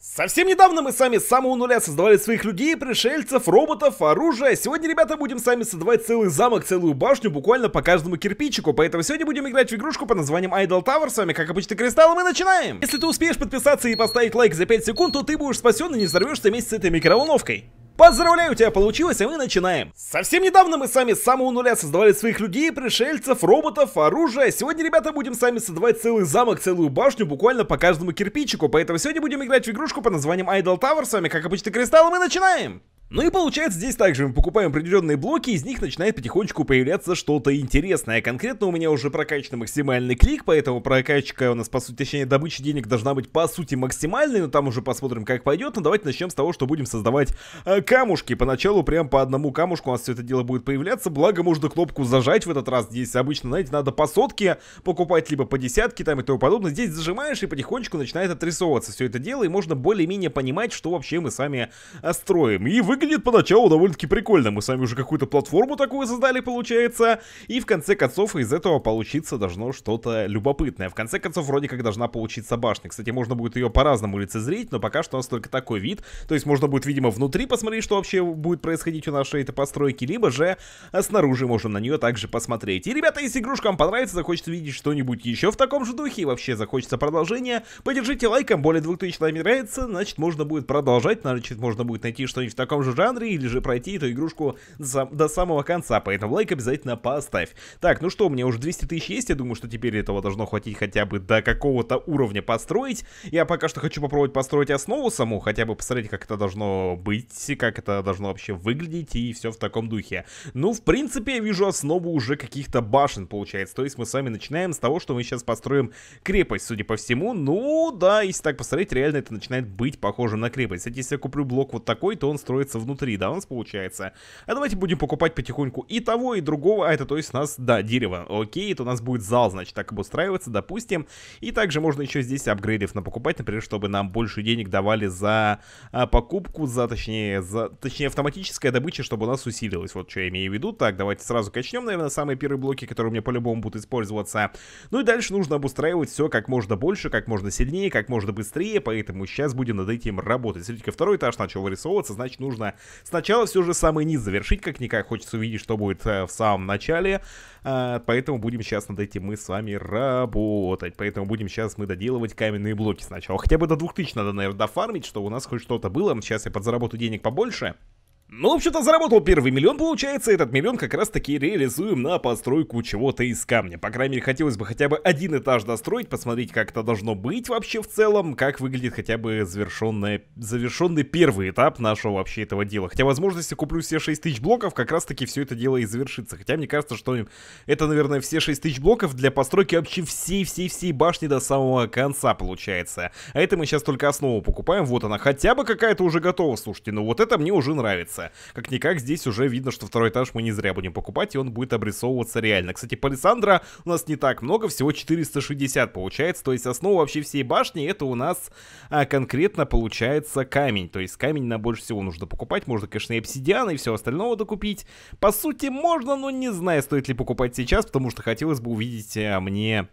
Совсем недавно мы сами с самого нуля создавали своих людей, пришельцев, роботов, оружие. Сегодня, ребята, будем сами создавать целый замок, целую башню, буквально по каждому кирпичику. Поэтому сегодня будем играть в игрушку под названием Idle Tower. С вами, как обычно, Кристалл, мы начинаем! Если ты успеешь подписаться и поставить лайк за 5 секунд, то ты будешь спасен и не взорвешься вместе с этой микроволновкой. Поздравляю, у тебя получилось, и мы начинаем. Совсем недавно мы сами с самого нуля создавали своих людей, пришельцев, роботов, оружие. Сегодня, ребята, будем сами создавать целый замок, целую башню, буквально по каждому кирпичику. Поэтому сегодня будем играть в игрушку под названием Idle Tower. С вами, как обычно, Кристалл, и мы начинаем! Ну и получается здесь также мы покупаем определенные блоки, из них начинает потихонечку появляться что-то интересное. Конкретно у меня уже прокачан максимальный клик, поэтому прокачка у нас, по сути, точнее, добыча денег должна быть, по сути, максимальной, но там уже посмотрим, как пойдет. Но давайте начнем с того, что будем создавать э, камушки. Поначалу прям по одному камушку у нас все это дело будет появляться, благо можно кнопку зажать в этот раз. Здесь обычно, знаете, надо по сотке покупать, либо по десятке там и тому подобное. Здесь зажимаешь и потихонечку начинает отрисовываться все это дело, и можно более-менее понимать, что вообще мы сами э, строим. И вы Выглядит поначалу довольно-таки прикольно. Мы сами уже какую-то платформу такую создали, получается. И в конце концов из этого получиться должно что-то любопытное. В конце концов вроде как должна получиться башня. Кстати, можно будет ее по-разному лицезреть, но пока что у нас только такой вид. То есть можно будет, видимо, внутри посмотреть, что вообще будет происходить у нашей этой постройки, либо же а, снаружи можем на нее также посмотреть. И, ребята, если игрушка вам понравится, захочется видеть что-нибудь еще в таком же духе и вообще захочется продолжения, поддержите лайком, более 2000 нравится, значит можно будет продолжать, значит можно будет найти что-нибудь в таком же же жанре, или же пройти эту игрушку до самого конца, поэтому лайк обязательно поставь. Так, ну что, у меня уже 200 тысяч есть, я думаю, что теперь этого должно хватить хотя бы до какого-то уровня построить. Я пока что хочу попробовать построить основу саму, хотя бы посмотреть, как это должно быть, как это должно вообще выглядеть и все в таком духе. Ну, в принципе, я вижу основу уже каких-то башен, получается. То есть мы с вами начинаем с того, что мы сейчас построим крепость, судя по всему. Ну, да, если так посмотреть, реально это начинает быть похожим на крепость. Кстати, если я куплю блок вот такой, то он строится внутри, да, у нас получается. А давайте будем покупать потихоньку и того, и другого, а это то есть у нас, да, дерево. Окей, это у нас будет зал, значит, так обустраиваться, допустим. И также можно еще здесь апгрейдов покупать, например, чтобы нам больше денег давали за а, покупку, за, точнее, за, точнее, автоматическая добыча, чтобы у нас усилилась. Вот что я имею в виду. Так, давайте сразу качнем, наверное, самые первые блоки, которые у меня по-любому будут использоваться. Ну и дальше нужно обустраивать все как можно больше, как можно сильнее, как можно быстрее, поэтому сейчас будем над этим работать. Смотрите, второй этаж начал вырисовываться, значит, нужно Сначала все же самый низ завершить, как-никак хочется увидеть, что будет э, в самом начале. Э, поэтому будем сейчас над этим мы с вами работать. Поэтому будем сейчас мы доделывать каменные блоки сначала. Хотя бы до 2000 надо, наверное, дофармить, чтобы у нас хоть что-то было. Сейчас я подзаработаю денег побольше. Ну, в общем-то, заработал первый миллион, получается, этот миллион как раз-таки реализуем на постройку чего-то из камня. По крайней мере, хотелось бы хотя бы один этаж достроить, посмотреть, как это должно быть вообще в целом, как выглядит хотя бы завершенное, завершенный первый этап нашего вообще этого дела. Хотя, возможно, если куплю все 6 тысяч блоков, как раз-таки все это дело и завершится. Хотя, мне кажется, что это, наверное, все 6 тысяч блоков для постройки вообще всей-всей-всей башни до самого конца получается. А это мы сейчас только основу покупаем, вот она хотя бы какая-то уже готова, слушайте, но ну вот это мне уже нравится конце. Как-никак здесь уже видно, что второй этаж мы не зря будем покупать, и он будет обрисовываться реально. Кстати, палисандра у нас не так много, всего 460 получается, то есть основа вообще всей башни это у нас а, конкретно получается камень. То есть камень на больше всего нужно покупать, можно, конечно, и обсидиан, и все остального докупить. По сути, можно, но не знаю, стоит ли покупать сейчас, потому что хотелось бы увидеть а, мне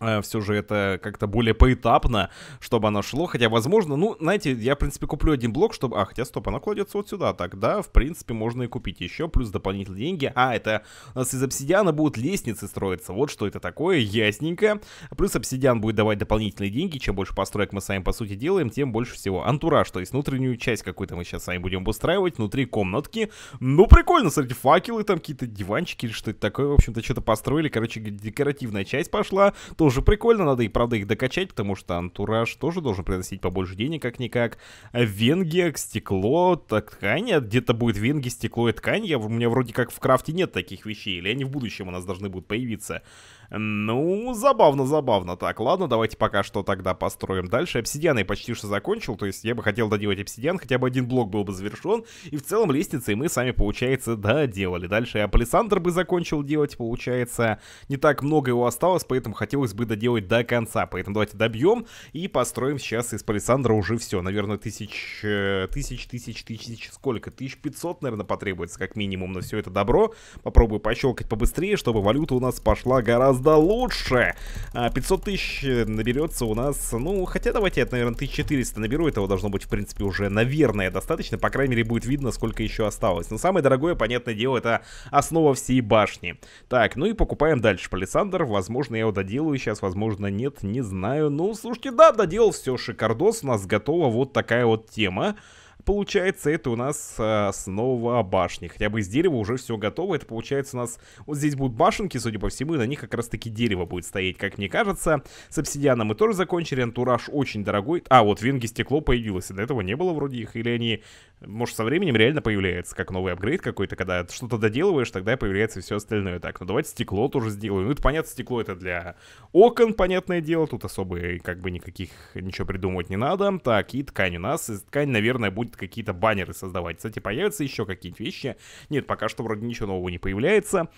Э, все же это как-то более поэтапно, чтобы оно шло. Хотя, возможно, ну, знаете, я, в принципе, куплю один блок, чтобы... А, хотя, стоп, оно кладется вот сюда. Тогда, в принципе, можно и купить еще, плюс дополнительные деньги. А, это у нас из обсидиана будут лестницы строиться. Вот что это такое, ясненько. Плюс обсидиан будет давать дополнительные деньги. Чем больше построек мы сами, по сути, делаем, тем больше всего. Антураж, то есть внутреннюю часть какую-то мы сейчас сами будем обустраивать, внутри комнатки. Ну, прикольно, смотрите, факелы там, какие-то диванчики или что-то такое. В общем-то, что-то построили. Короче, декоративная часть пошла. То тоже прикольно, надо и правда их докачать, потому что антураж тоже должен приносить побольше денег, как-никак. Венге, стекло, ткань, а где-то будет венге, стекло и ткань. Я, у меня вроде как в крафте нет таких вещей, или они в будущем у нас должны будут появиться. Ну, забавно, забавно. Так, ладно, давайте пока что тогда построим дальше. Обсидиан я почти что закончил, то есть я бы хотел доделать обсидиан, хотя бы один блок был бы завершен. И в целом лестницы мы сами, получается, доделали. Дальше я палисандр бы закончил делать, получается. Не так много его осталось, поэтому хотелось бы доделать до конца. Поэтому давайте добьем и построим сейчас из палисандра уже все. Наверное, тысяч, э, тысяч, тысяч, тысяч, сколько? Тысяч пятьсот, наверное, потребуется как минимум на все это добро. Попробую пощелкать побыстрее, чтобы валюта у нас пошла гораздо гораздо лучше. 500 а, тысяч наберется у нас, ну, хотя давайте я, наверное, 1400 наберу, этого должно быть, в принципе, уже, наверное, достаточно. По крайней мере, будет видно, сколько еще осталось. Но самое дорогое, понятное дело, это основа всей башни. Так, ну и покупаем дальше палисандр. Возможно, я его доделаю сейчас, возможно, нет, не знаю. Ну, слушайте, да, доделал все, шикардос. У нас готова вот такая вот тема. Получается, это у нас э, снова башни. Хотя бы из дерева уже все готово. Это получается у нас... Вот здесь будут башенки, судя по всему, и на них как раз-таки дерево будет стоять, как мне кажется. С обсидианом мы тоже закончили. Антураж очень дорогой. А, вот винги стекло появилось. до этого не было вроде их. Или они может, со временем реально появляется как новый апгрейд какой-то, когда что-то доделываешь, тогда появляется все остальное. Так, ну давайте стекло тоже сделаем. Ну, это понятно, стекло это для окон, понятное дело, тут особо как бы никаких, ничего придумывать не надо. Так, и ткань у нас, из ткань, наверное, будет какие-то баннеры создавать. Кстати, появятся еще какие-то вещи. Нет, пока что вроде ничего нового не появляется.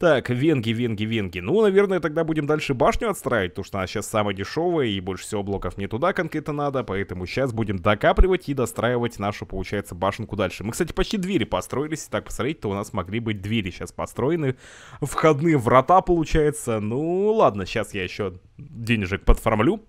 Так, венги, венги, венги. Ну, наверное, тогда будем дальше башню отстраивать, потому что она сейчас самая дешевая, и больше всего блоков не туда конкретно надо, поэтому сейчас будем докапливать и достраивать нашу, получается, башенку дальше. Мы, кстати, почти двери построились, и так посмотреть, то у нас могли быть двери сейчас построены, входные врата, получается. Ну, ладно, сейчас я еще денежек подформлю,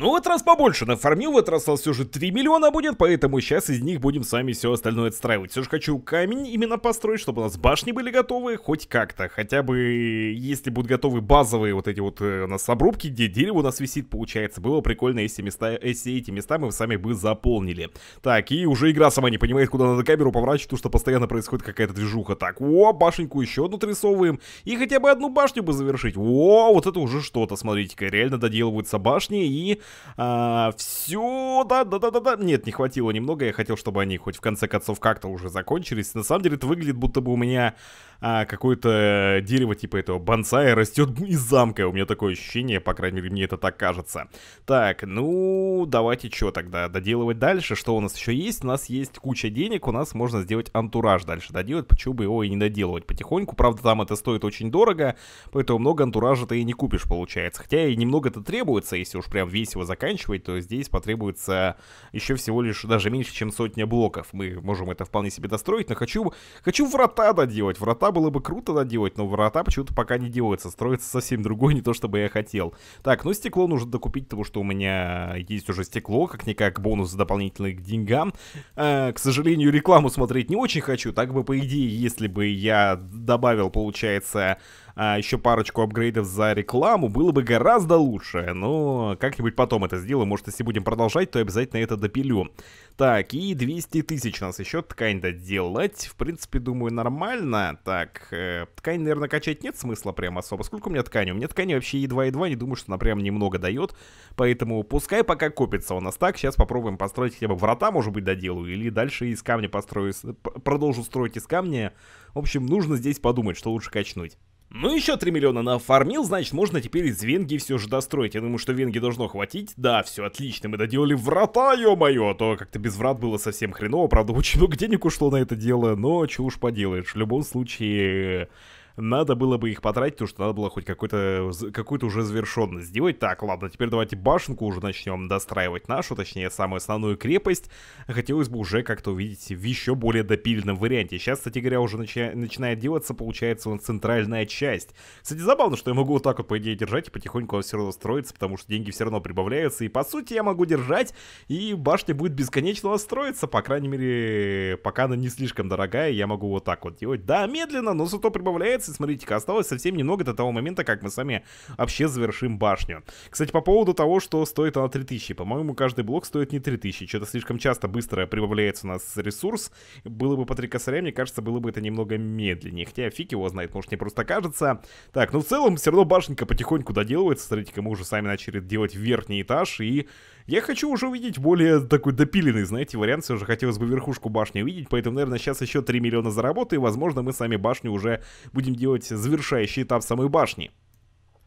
ну, в этот раз побольше нафармил, в этот раз у нас все же 3 миллиона будет, поэтому сейчас из них будем сами все остальное отстраивать. Все же хочу камень именно построить, чтобы у нас башни были готовы хоть как-то. Хотя бы, если будут готовы базовые вот эти вот э, у нас обрубки, где дерево у нас висит, получается. Было прикольно, если, места, если эти места мы сами бы заполнили. Так, и уже игра сама не понимает, куда надо камеру поворачивать, потому что постоянно происходит какая-то движуха. Так, о, башеньку еще одну трясовываем. И хотя бы одну башню бы завершить. О, вот это уже что-то, смотрите-ка. Реально доделываются башни и а, все, да-да-да-да-да. Нет, не хватило немного. Я хотел, чтобы они хоть в конце концов как-то уже закончились. На самом деле это выглядит, будто бы у меня а, какое-то дерево типа этого бонсая растет из замка. У меня такое ощущение, по крайней мере, мне это так кажется. Так, ну, давайте что тогда доделывать дальше? Что у нас еще есть? У нас есть куча денег, у нас можно сделать антураж дальше доделать. Почему бы его и не доделывать потихоньку? Правда, там это стоит очень дорого, поэтому много антуража ты и не купишь, получается. Хотя и немного это требуется, если уж прям весь его заканчивать, то здесь потребуется еще всего лишь даже меньше, чем сотня блоков. Мы можем это вполне себе достроить, но хочу, хочу врата доделать. Врата было бы круто доделать, но врата почему-то пока не делается. Строится совсем другой, не то, чтобы я хотел. Так, ну стекло нужно докупить, потому что у меня есть уже стекло, как-никак бонус дополнительный к деньгам. Э, к сожалению, рекламу смотреть не очень хочу. Так бы, по идее, если бы я добавил, получается, а, еще парочку апгрейдов за рекламу, было бы гораздо лучше. Но как-нибудь потом это сделаю, Может, если будем продолжать, то обязательно это допилю. Так, и 200 тысяч у нас еще ткань доделать. В принципе, думаю, нормально. Так, э, ткань, наверное, качать нет смысла прям особо. Сколько у меня ткани? У меня ткани вообще едва-едва, не думаю, что она прям немного дает. Поэтому пускай пока копится у нас так. Сейчас попробуем построить хотя бы врата, может быть, доделаю. Или дальше из камня построю, продолжу строить из камня. В общем, нужно здесь подумать, что лучше качнуть. Ну, еще 3 миллиона нафармил, значит, можно теперь из Венги все же достроить. Я думаю, что Венги должно хватить. Да, все отлично, мы доделали врата, ё-моё. А то как-то без врат было совсем хреново. Правда, очень много денег ушло на это дело, но чего уж поделаешь. В любом случае надо было бы их потратить, потому что надо было хоть какую-то какую уже завершенность сделать. Так, ладно, теперь давайте башенку уже начнем достраивать нашу, точнее, самую основную крепость. Хотелось бы уже как-то увидеть в еще более допиленном варианте. Сейчас, кстати говоря, уже начи начинает делаться, получается, он центральная часть. Кстати, забавно, что я могу вот так вот, по идее, держать, и потихоньку он все равно строится, потому что деньги все равно прибавляются, и, по сути, я могу держать, и башня будет бесконечно строиться, по крайней мере, пока она не слишком дорогая, я могу вот так вот делать. Да, медленно, но зато прибавляется комплексы, смотрите-ка, осталось совсем немного до того момента, как мы с вами вообще завершим башню. Кстати, по поводу того, что стоит она 3000. По-моему, каждый блок стоит не 3000. Что-то слишком часто быстро прибавляется у нас ресурс. Было бы по 3 косаря, мне кажется, было бы это немного медленнее. Хотя фиг его знает, может мне просто кажется. Так, ну в целом все равно башенка потихоньку доделывается. Смотрите-ка, мы уже сами начали делать верхний этаж и я хочу уже увидеть более такой допиленный, знаете, вариант. Все же хотелось бы верхушку башни увидеть, поэтому, наверное, сейчас еще 3 миллиона заработаю, и, возможно, мы сами башню уже будем делать завершающий этап самой башни.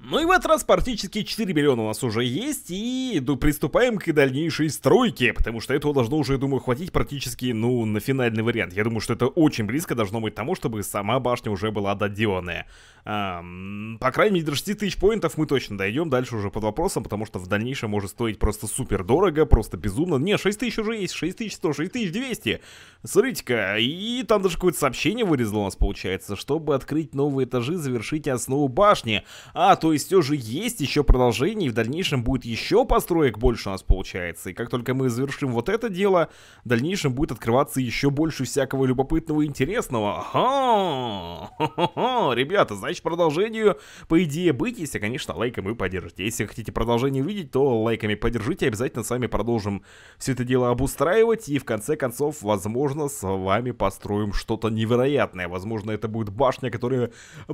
Ну и в этот раз практически 4 миллиона у нас уже есть, и ну, приступаем к дальнейшей стройке, потому что этого должно уже, я думаю, хватить практически, ну, на финальный вариант. Я думаю, что это очень близко должно быть тому, чтобы сама башня уже была доделанная. А, по крайней мере, до 6 тысяч поинтов мы точно дойдем, дальше уже под вопросом, потому что в дальнейшем может стоить просто супер дорого, просто безумно. Не, 6 тысяч уже есть, 6100, 6200. Смотрите-ка, и там даже какое-то сообщение вырезало у нас, получается, чтобы открыть новые этажи, завершите основу башни. А, то то есть все же есть еще продолжение, и в дальнейшем будет еще построек больше у нас получается. И как только мы завершим вот это дело, в дальнейшем будет открываться еще больше всякого любопытного и интересного. Ага! Ребята, значит продолжению, по идее, быть, если, конечно, лайком вы поддержите. Если хотите продолжение увидеть, то лайками поддержите, обязательно с вами продолжим все это дело обустраивать, и в конце концов, возможно, с вами построим что-то невероятное. Возможно, это будет башня, которая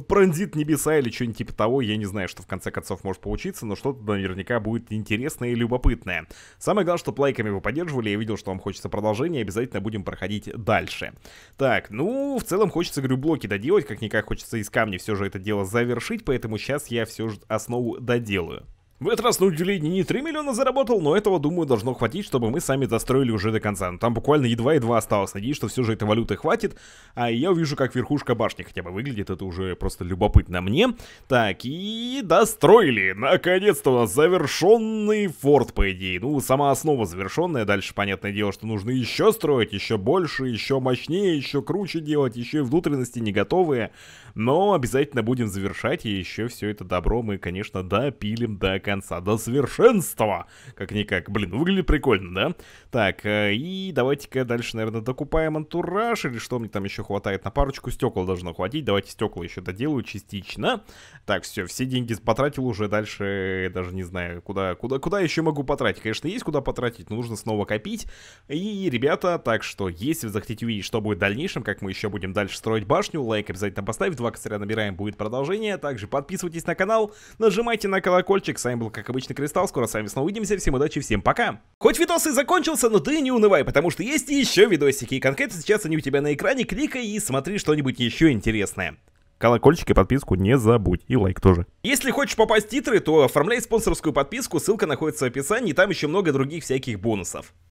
пронзит небеса или что-нибудь типа того, я не знаю, знаю, что в конце концов может получиться, но что-то наверняка будет интересное и любопытное. Самое главное, что лайками вы поддерживали, я видел, что вам хочется продолжения, обязательно будем проходить дальше. Так, ну, в целом хочется, говорю, блоки доделать, как-никак хочется из камня все же это дело завершить, поэтому сейчас я все же основу доделаю. В этот раз, на удивление, не 3 миллиона заработал, но этого, думаю, должно хватить, чтобы мы сами достроили уже до конца. Но там буквально едва-едва осталось. Надеюсь, что все же этой валюты хватит. А я увижу, как верхушка башни хотя бы выглядит. Это уже просто любопытно мне. Так, и достроили. Наконец-то у нас завершенный форт, по идее. Ну, сама основа завершенная. Дальше, понятное дело, что нужно еще строить, еще больше, еще мощнее, еще круче делать, еще и внутренности не готовые. Но обязательно будем завершать, и еще все это добро мы, конечно, допилим до конца, до совершенства. Как-никак. Блин, ну, выглядит прикольно, да? Так, э, и давайте-ка дальше, наверное, докупаем антураж, или что мне там еще хватает на парочку. Стекол должно хватить. Давайте стекла еще доделаю частично. Так, все, все деньги потратил уже дальше, даже не знаю, куда, куда, куда еще могу потратить. Конечно, есть куда потратить, но нужно снова копить. И, ребята, так что, если вы захотите увидеть, что будет в дальнейшем, как мы еще будем дальше строить башню, лайк обязательно поставь, два косаря набираем, будет продолжение. Также подписывайтесь на канал, нажимайте на колокольчик, сами вами был, как обычно, Кристалл. Скоро с вами снова увидимся. Всем удачи, всем пока. Хоть видос и закончился, но ты не унывай, потому что есть еще видосики. И конкретно сейчас они у тебя на экране. Кликай и смотри что-нибудь еще интересное. Колокольчик и подписку не забудь, и лайк тоже. Если хочешь попасть в титры, то оформляй спонсорскую подписку, ссылка находится в описании, и там еще много других всяких бонусов.